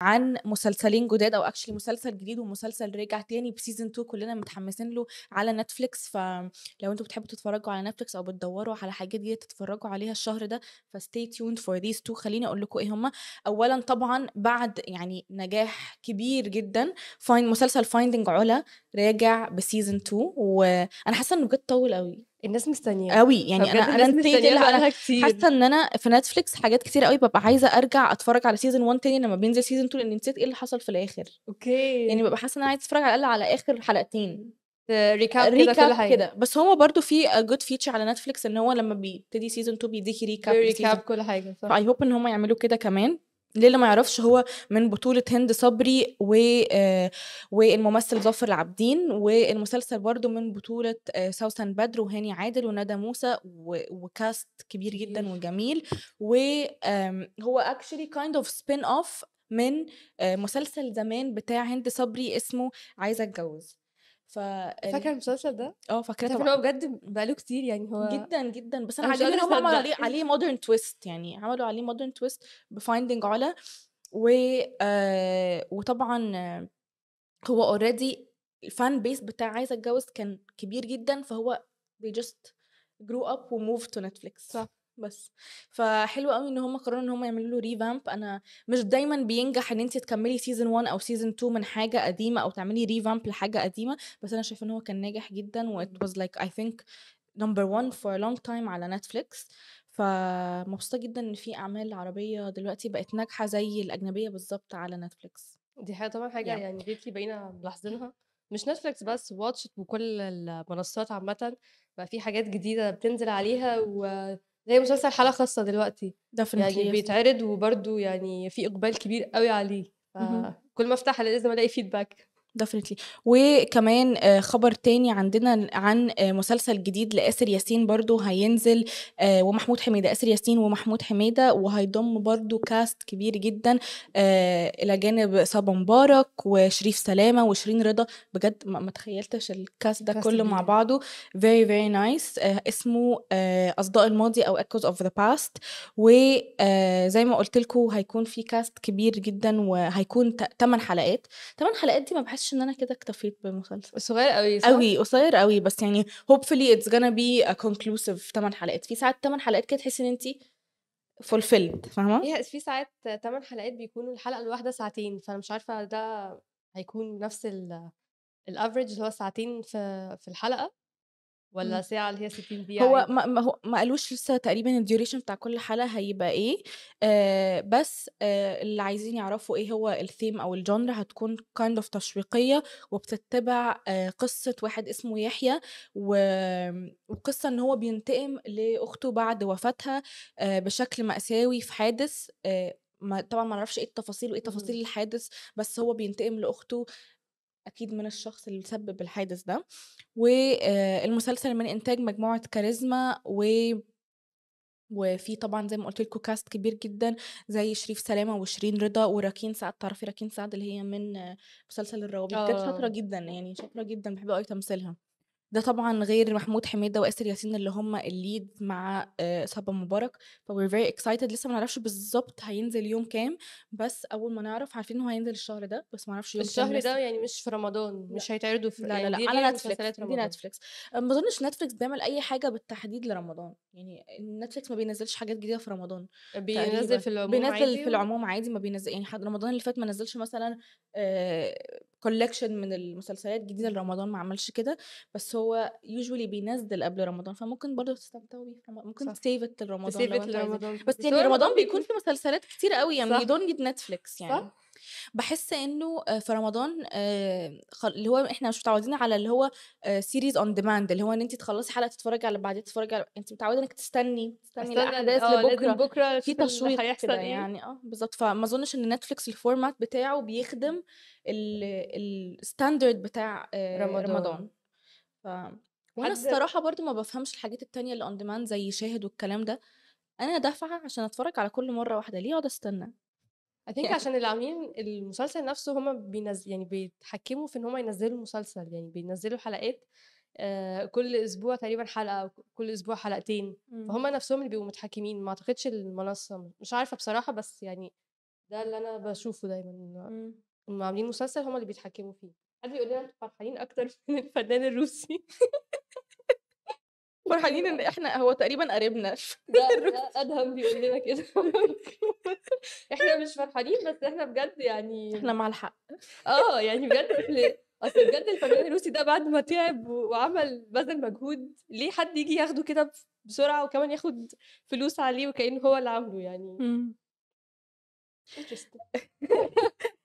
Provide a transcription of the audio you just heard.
عن مسلسلين جداد او اكشلي مسلسل جديد ومسلسل رجع تاني بسيزون 2 كلنا متحمسين له على نتفليكس فلو انتوا بتحبوا تتفرجوا على نتفليكس او بتدوروا على حاجات جديده تتفرجوا عليها الشهر ده فستي تيوند فور ذيس تو خليني اقول لكم ايه هما اولا طبعا بعد يعني نجاح كبير جدا فاين مسلسل فايندنج علا راجع بسيزون 2 وانا حاسه انه بجد طول قوي الناس مستنيه قوي يعني انا انا نسيت حاسه ان انا في نتفليكس حاجات كتير قوي ببقى عايزه ارجع اتفرج على سيزون 1 تاني لما بينزل سيزون 2 لان نسيت ايه اللي حصل في الاخر اوكي يعني ببقى حاسه ان انا عايزه اتفرج على الاقل على اخر حلقتين ريكاب, ريكاب كده بس هو برضو في جود فيتشر على نتفليكس ان هو لما بيبتدي سيزون 2 بيديكي ريكاب ريكاب كل حاجه صح اي هوب ان هم يعملوا كده كمان للي ما يعرفش هو من بطولة هند صبري و آه، والممثل ظافر العابدين والمسلسل برضه من بطولة آه، سوسن بدر وهاني عادل وندى موسى وكاست كبير جدا وجميل وهو اكشلي كايند اوف سبين اوف من آه، مسلسل زمان بتاع هند صبري اسمه عايزة اتجوز ف فاكره المسلسل ده؟ اه فاكره طبعا هو بجد بقاله كتير يعني هو جدا جدا بس انا عايزه ان هم عملوا إيه. عليه عليه مودرن تويست يعني عملوا عليه مودرن تويست بفايندنج علا و آه وطبعا آه، هو اوريدي الفان بيس بتاع عايز اتجوز كان كبير جدا فهو they just grew up وmoved نتفليكس صح بس فحلو قوي ان هم قرروا ان هم يعملوا له ريفامب انا مش دايما بينجح ان انت تكملي سيزون 1 او سيزون 2 من حاجه قديمه او تعملي ريفامب لحاجه قديمه بس انا شايفه ان هو كان ناجح جدا وات واز لايك اي ثينك نمبر 1 فور لونج تايم على نتفليكس فمبسوطه جدا ان في اعمال عربيه دلوقتي بقت ناجحه زي الاجنبيه بالظبط على نتفليكس دي حاجه طبعا حاجه yeah. يعني بيكي بقينا ملاحظينها مش نتفليكس بس واتشت وكل المنصات عامه بقى في حاجات جديده بتنزل عليها و زي مسلسل حلقة خاصة دلوقتي يعني بيتعرض وبرده يعني في إقبال كبير قوي عليه كل ما افتح لازم الاقي فيدباك ديفنتلي وكمان آه، خبر تاني عندنا عن آه، مسلسل جديد لآسر ياسين برضو هينزل آه، ومحمود حميدة آسر ياسين ومحمود حميدة وهيضم برضو كاست كبير جدا إلى جانب صبا مبارك وشريف سلامة وشيرين رضا بجد ما تخيلتش الكاست ده كله مع بعضه فيري فيري نايس اسمه أصداء الماضي أو ايكوز اوف ذا باست وزي ما قلت لكم هيكون في كاست كبير جدا وهيكون 8 حلقات 8 حلقات دي ما بحسش حاسش ان انا كده اكتفيت بمسلسل صغير قوي صح؟ قوي قصير قوي بس يعني hopefully it's gonna be a conclusive 8 حلقات في ساعات 8 حلقات كده تحسي ان انت fulfilled فاهمه؟ في ساعات 8 حلقات بيكونوا الحلقه الواحده ساعتين فانا مش عارفه ده هيكون نفس الافريج اللي هو ساعتين في في الحلقه ولا ساعه اللي هي 60 دقيقه هو ما هو ما قالوش لسه تقريبا الديوريشن بتاع كل حلقه هيبقى ايه آه بس آه اللي عايزين يعرفوا ايه هو الثيم او الجانر هتكون كايند اوف تشويقيه وبتتبع آه قصه واحد اسمه يحيى و... وقصه ان هو بينتقم لاخته بعد وفاتها آه بشكل ماساوي في حادث آه ما طبعا ما نعرفش ايه التفاصيل وايه تفاصيل الحادث بس هو بينتقم لاخته اكيد من الشخص اللي سبب الحادث ده والمسلسل من انتاج مجموعه كاريزما و وفي طبعا زي ما قلت لكم كاست كبير جدا زي شريف سلامه وشيرين رضا وراكين سعد تعرفي راكين سعد اللي هي من مسلسل الروابط كانت شاطره آه. جدا يعني شاطره جدا بحب قوي تمثيلها ده طبعا غير محمود حميده واسر ياسين اللي هم الليد مع آه، صبا مبارك فوير فيري اكسايتد لسه ما نعرفش بالظبط هينزل يوم كام بس اول ما نعرف عارفين ان هو هينزل الشهر ده بس ما نعرفش يوم الشهر ده يعني مش في رمضان لا. مش هيتعرضوا في لا لا, يعني لا. على نتفلكس دي نتفلكس ما اظنش نتفلكس بيعمل اي حاجه بالتحديد لرمضان يعني نتفلكس ما بينزلش حاجات جديده في رمضان بينزل في العموم بينزل عادي في العموم عادي ما بينزل يعني رمضان اللي فات ما نزلش مثلا آه كولكشن من المسلسلات جديده لرمضان ما عملش كده بس هو يوجوالي بينزل قبل رمضان فممكن برضه تستمتعوا بيه ممكن تسيفت لرمضان لرمضان بس يعني رمضان بيكون في مسلسلات كتير قوي يعني يو دونت نيد نتفليكس يعني صح؟ بحس انه آه، في رمضان آه، اللي هو احنا مش متعودين على اللي هو سيريز اون ديماند اللي هو ان انت تخلصي حلقه تتفرجي على بعديها تتفرجي على انت متعوده انك تستني تستني الاحداث آه، لبكره بكره في تشويق كده يعني, يعني اه بالظبط فما اظنش ان نتفليكس الفورمات بتاعه بيخدم الستاندرد بتاع رمضان, رمضان. ف... وانا الصراحه برضو ما بفهمش الحاجات التانية اللي اون ديماند زي شاهد والكلام ده انا دافعه عشان اتفرج على كل مره واحده ليه اقعد استنى اثينك عشان اللي عاملين المسلسل نفسه هما بينزل يعني بيتحكموا في ان هما ينزلوا المسلسل يعني بينزلوا حلقات آه كل اسبوع تقريبا حلقه كل اسبوع حلقتين إمم. فهم نفسهم اللي بيبقوا متحكمين ما اعتقدش المنصه مش عارفه بصراحه بس يعني ده اللي انا بشوفه دايما هم إمم. عاملين مسلسل هم اللي بيتحكموا فيه حد بيقول لنا انتوا فرحانين اكتر من الفنان الروسي فرحانين ان احنا هو تقريبا قريبنا ده, ادهم بيقول لنا كده احنا مش فرحانين بس احنا بجد يعني احنا مع الحق اه يعني بجد اصل بجد الفنان الروسي ده بعد ما تعب وعمل بذل مجهود ليه حد يجي ياخده كده بسرعه وكمان ياخد فلوس عليه وكانه هو اللي عامله يعني